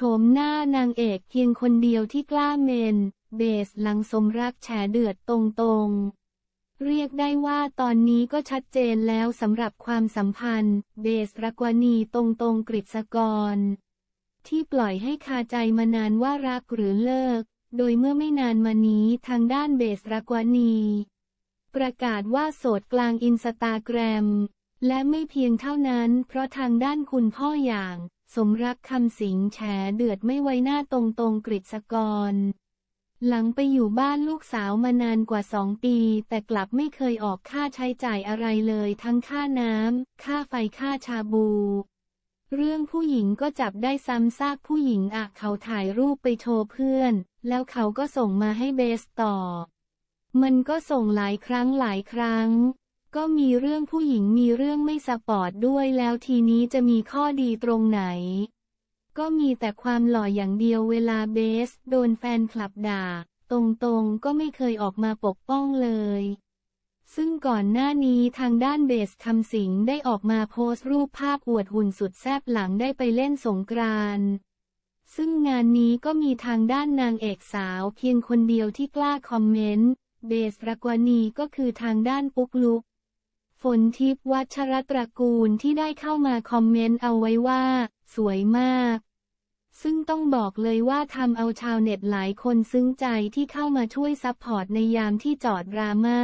ชมหน้านางเอกเพียงคนเดียวที่กล้าเมน เบสหลังสมรักแฉเดือดตรงๆ เรียกได้ว่าตอนนี้ก็ชัดเจนแล้วสำหรับความสัมพันธ์ เบสรักวณีตรงตรงกฤษกร ที่ปล่อยให้คาใจมานานว่ารักหรือเลิก โดยเมื่อไม่นานมานี้ทางด้านเบสรักวณีประกาศว่าโสดกลางอินสตาแกรมและไม่เพียงเท่านั้น เพราะทางด้านคุณพ่ออย่าง สมรักคำสิงแฉเดือดไม่ไว้หน้าตรงตรงกฤษกร หลังไปอยู่บ้านลูกสาวมานานกว่าสองปี แต่กลับไม่เคยออกค่าใช้จ่ายอะไรเลยทั้งค่าน้ำค่าไฟค่าชาบู เรื่องผู้หญิงก็จับได้ซ้ำซากผู้หญิงอะเขาถ่ายรูปไปโชว์เพื่อน แล้วเขาก็ส่งมาให้เบสต่อ มันก็ส่งหลายครั้งหลายครั้งก็มีเรื่องผู้หญิงมีเรื่องไม่สปอร์ตด้วยแล้วทีนี้จะมีข้อดีตรงไหน ก็มีแต่ความหล่ออย่างเดียวเวลาเบส โดนแฟนคลับด่า ตรงๆ ก็ไม่เคยออกมาปกป้องเลย ซึ่งก่อนหน้านี้ทางด้านเบสคำสิงได้ออกมาโพสต์รูปภาพอวดหุ่นสุดแซ่บหลังได้ไปเล่นสงกรานซึ่งงานนี้ก็มีทางด้านนางเอกสาวเพียงคนเดียวที่กล้าคอมเมนต์เบสรักวานีก็คือทางด้านปุ๊กลุกฝนทิพย์วัชรตระกูลที่ได้เข้ามาคอมเมนต์เอาไว้ว่า สวยมาก ซึ่งต้องบอกเลยว่าทำเอาชาวเน็ตหลายคนซึ้งใจที่เข้ามาช่วยซัพพอร์ตในยามที่จอดดราม่า